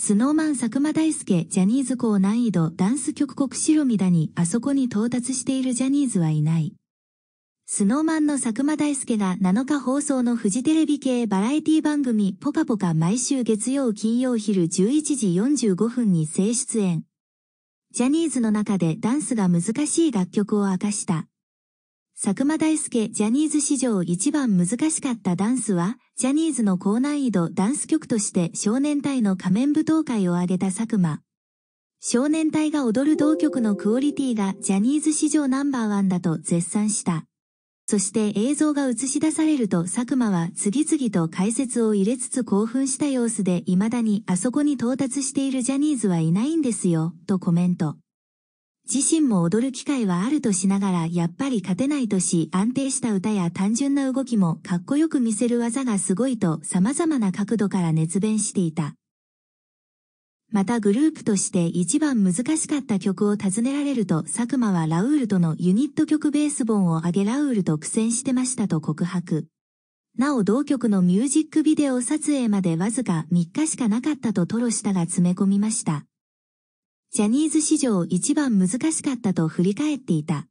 スノーマン佐久間大介ジャニーズ校難易度ダンス曲国白身だにあそこに到達しているジャニーズはいない。スノーマンの佐久間大介が7日放送のフジテレビ系バラエティ番組ポカポカ毎週月曜金曜昼11時45分に正出演。ジャニーズの中でダンスが難しい楽曲を明かした。佐久間大介ジャニーズ史上一番難しかったダンスは、ジャニーズの高難易度ダンス曲として少年隊の仮面舞踏会を挙げた佐久間。少年隊が踊る同曲のクオリティがジャニーズ史上ナンバーワンだと絶賛した。そして映像が映し出されると佐久間は次々と解説を入れつつ興奮した様子で未だにあそこに到達しているジャニーズはいないんですよ、とコメント。自身も踊る機会はあるとしながらやっぱり勝てないとし安定した歌や単純な動きもかっこよく見せる技がすごいと様々な角度から熱弁していた。またグループとして一番難しかった曲を尋ねられると佐久間はラウールとのユニット曲ベース本を上げラウールと苦戦してましたと告白。なお同曲のミュージックビデオ撮影までわずか3日しかなかったと吐露したが詰め込みました。ジャニーズ史上一番難しかったと振り返っていた。